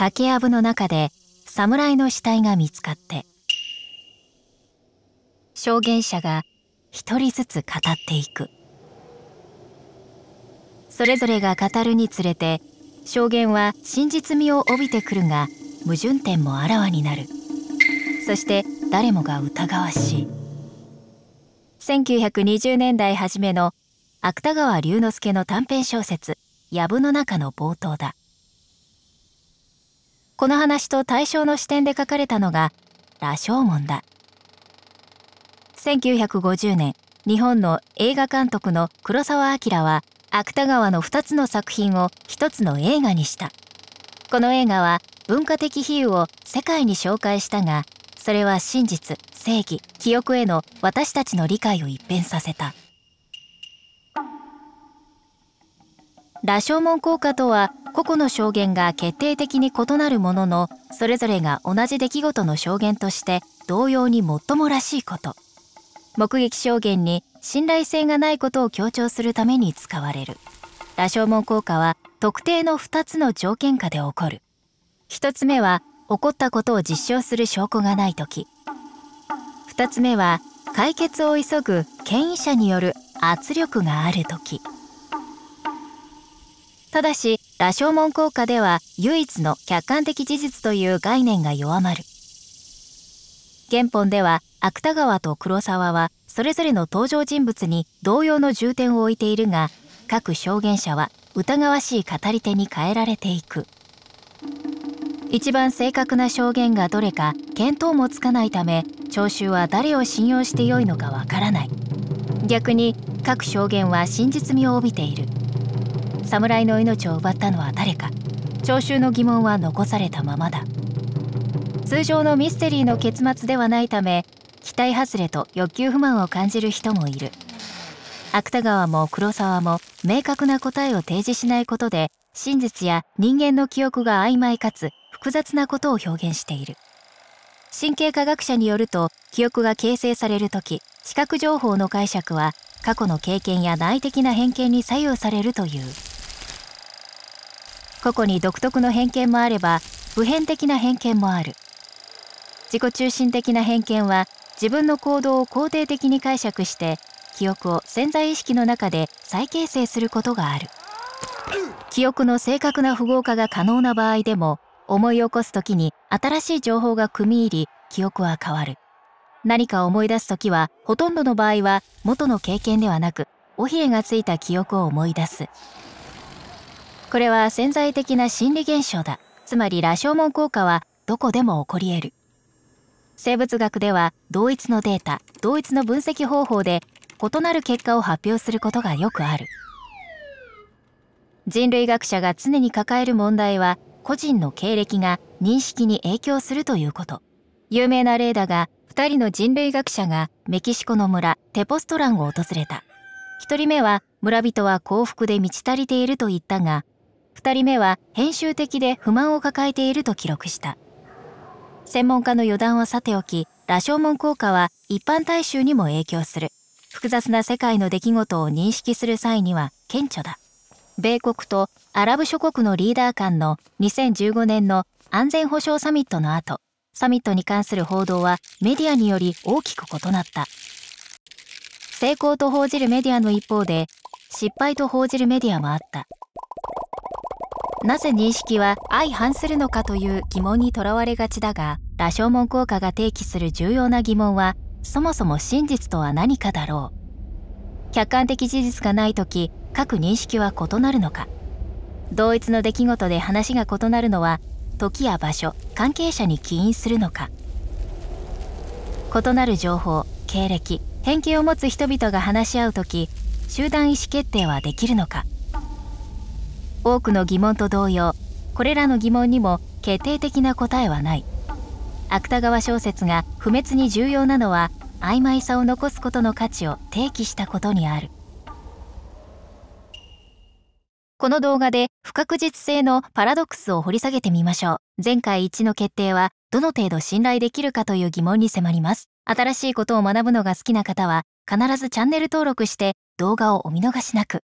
竹やぶの中で侍の死体が見つかって証言者が一人ずつ語っていくそれぞれが語るにつれて証言は真実味を帯びてくるが矛盾点もあらわになるそして誰もが疑わしい1920年代初めの芥川龍之介の短編小説「藪の中の冒頭だこの話と対象の視点で書かれたのが羅生門だ1950年日本の映画監督の黒澤明は芥川の2つの作品を1つの映画にしたこの映画は文化的比喩を世界に紹介したがそれは真実正義記憶への私たちの理解を一変させた羅生門効果とは個々の証言が決定的に異なるもののそれぞれが同じ出来事の証言として同様に最もらしいこと目撃証言に信頼性がないことを強調するために使われる羅生門効果は特定の2つの条件下で起こる1つ目は起こったことを実証する証拠がない時2つ目は解決を急ぐ権威者による圧力がある時ただし、羅生門効果では唯一の客観的事実という概念が弱まる。原本では芥川と黒沢はそれぞれの登場人物に同様の重点を置いているが、各証言者は疑わしい語り手に変えられていく。一番正確な証言がどれか見当もつかないため聴衆は誰を信用してよいのかわからない逆に各証言は真実味を帯びている侍の命を奪ったのは誰か聴衆の疑問は残されたままだ通常のミステリーの結末ではないため期待外れと欲求不満を感じる人もいる芥川も黒沢も明確な答えを提示しないことで真実や人間の記憶が曖昧かつ複雑なことを表現している神経科学者によると記憶が形成される時視覚情報の解釈は過去の経験や内的な偏見に左右されるという。個々に独特の偏見もあれば普遍的な偏見もある自己中心的な偏見は自分の行動を肯定的に解釈して記憶を潜在意識の中で再形成することがある記憶の正確な符号化が可能な場合でも思い起こす時に新しい情報が組み入り記憶は変わる何か思い出す時はほとんどの場合は元の経験ではなく尾ひれがついた記憶を思い出すこれは潜在的な心理現象だつまり羅生門効果はどこでも起こり得る生物学では同一のデータ同一の分析方法で異なる結果を発表することがよくある人類学者が常に抱える問題は個人の経歴が認識に影響するということ有名な例だが2人の人類学者がメキシコの村テポストランを訪れた1人目は村人は幸福で満ち足りていると言ったが2人目は編集的で不満を抱えていると記録した。専門家の予断はさておき、羅生門効果は一般大衆にも影響する。複雑な世界の出来事を認識する際には顕著だ。米国とアラブ諸国のリーダー間の2015年の安全保障サミットの後、サミットに関する報道はメディアにより大きく異なった。成功と報じるメディアの一方で、失敗と報じるメディアもあった。なぜ認識は相反するのかという疑問にとらわれがちだが羅生門効果が提起する重要な疑問はそもそも真実とは何かだろう客観的事実がない時各認識は異なるのか同一の出来事で話が異なるのは時や場所関係者に起因するのか異なる情報経歴偏見を持つ人々が話し合う時集団意思決定はできるのか多くの疑問と同様これらの疑問にも決定的な答えはない芥川小説が不滅に重要なのは曖昧さを残すことの価値を提起したことにあるこの動画で不確実性のパラドックスを掘り下げてみましょう前回1の決定はどの程度信頼できるかという疑問に迫ります新しいことを学ぶのが好きな方は必ずチャンネル登録して動画をお見逃しなく